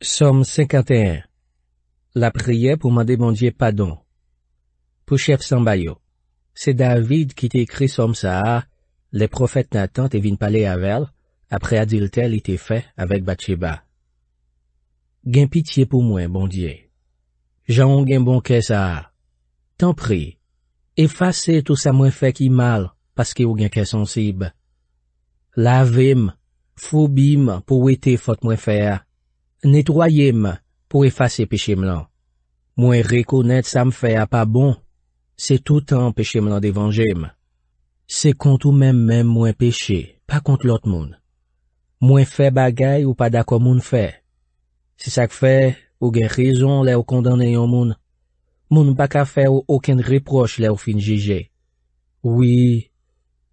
SOM 51 LA PRIYE POU MANDE MON DIE PADON POU CHEF SAMBAYO SE DAVID KI TE EKRI SOM SAHA, LE PROFETE NATANTE VIN PA LE AVEL APRE ADILTEL ITE FE AVEK BATCHEBA GEN PITIE POU MOIN BON DIE JAN GEN BON KE SAHA TAN PRI EFASE TO SA MOIN FE KI MAL PAS KE O GEN KE SANSIB LAVIM FOUBIM PO WE TE FOT MOIN FE A Netroye m pou efase peche m lan. Mwen rekounet sa m fe a pa bon. Se toutan peche m lan devanje m. Se kont ou men men mwen peche, pa kont lot moun. Mwen fe bagay ou pa da kon moun fe. Se sak fe, ou gen rezon le ou kondanen yon moun. Moun baka fe ou okin riproche le ou finjije. Oui,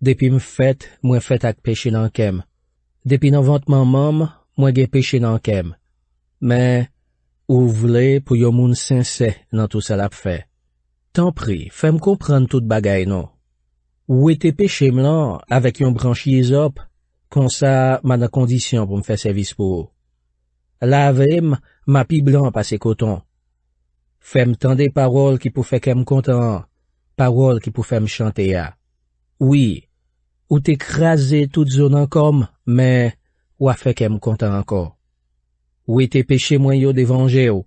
depi m fet, mwen fet ak peche nan kem. Depi nan vantman mam, mwen gen peche nan kem. Men, ou vle pou yon moun sensè nan tout sa lap fè. Tan pri, fèm kompran tout bagay nou. Ou e te pechèm lan avèk yon branchye zop, kon sa man a kondisyon pou m fè servis pou ou. La avèm, ma pi blan pa se koton. Fèm tan de parol ki pou fèkèm kontan, parol ki pou fèm chante ya. Ou te krasè tout zon ankom, men, wafèkèm kontan ankom. Ou ete peche mwen yo devanje ou,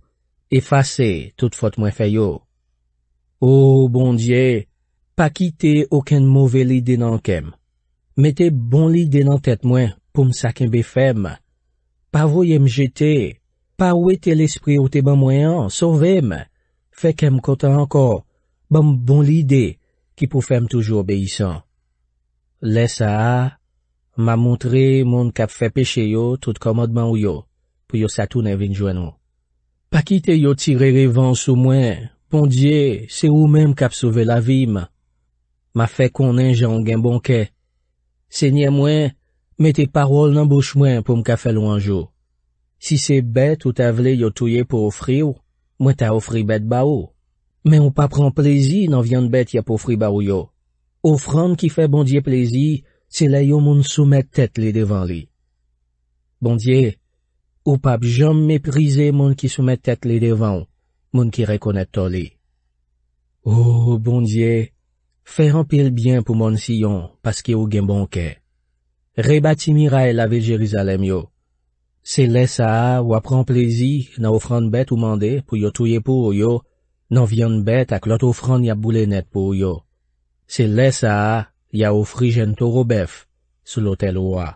e fase tout fote mwen fe yo. Ou bon diye, pa ki te oken mouveli de nan kem, me te bon li de nan tet mwen pou msa kem be fem, pa voye m jete, pa ou ete l'esprit ou te ban mwen an, so ve m, fe kem kota anko, ban bon li de, ki pou fem toujou obeysan. Le sa, ma montre moun kap fe peche yo tout komadman ou yo. pou yo satoun evin jwen ou. Pakite yo tire revans ou mwen, bondye, se ou men mkap souve la vi mwen. Ma fe konen jan gen bonke. Senye mwen, me te parol nan bouch mwen pou mkafe lou anjou. Si se bet ou ta vle yo touye pou ofri ou, mwen ta ofri bet ba ou. Men ou pa pran plezi nan vyan bet ya pou ofri ba ou yo. Ofran ki fe bondye plezi, se la yo moun soumet tet li devan li. Bondye, Ou pap jom meprize moun ki soumet tek li devan, moun ki rekonet to li. Ou, oh, bon diye, fe rampil bien pou moun siyon, paske ou gen bonke. Reba timira e lave Jerizalem yo. Se le sa a, wapran plezi nan ofran bet ou mande pou yo touye pou yo, nan vyan bet ak lot ofran ya boule net pou yo. Se le sa a, ya ofri jen toro bef, sou lotel wwa.